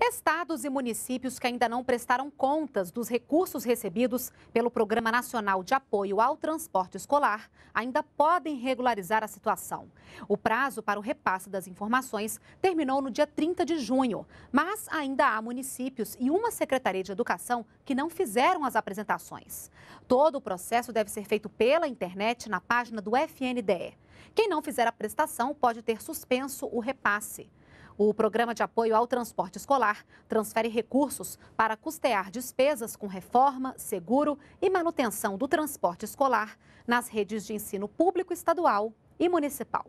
Estados e municípios que ainda não prestaram contas dos recursos recebidos pelo Programa Nacional de Apoio ao Transporte Escolar ainda podem regularizar a situação. O prazo para o repasse das informações terminou no dia 30 de junho, mas ainda há municípios e uma Secretaria de Educação que não fizeram as apresentações. Todo o processo deve ser feito pela internet na página do FNDE. Quem não fizer a prestação pode ter suspenso o repasse. O Programa de Apoio ao Transporte Escolar transfere recursos para custear despesas com reforma, seguro e manutenção do transporte escolar nas redes de ensino público estadual e municipal.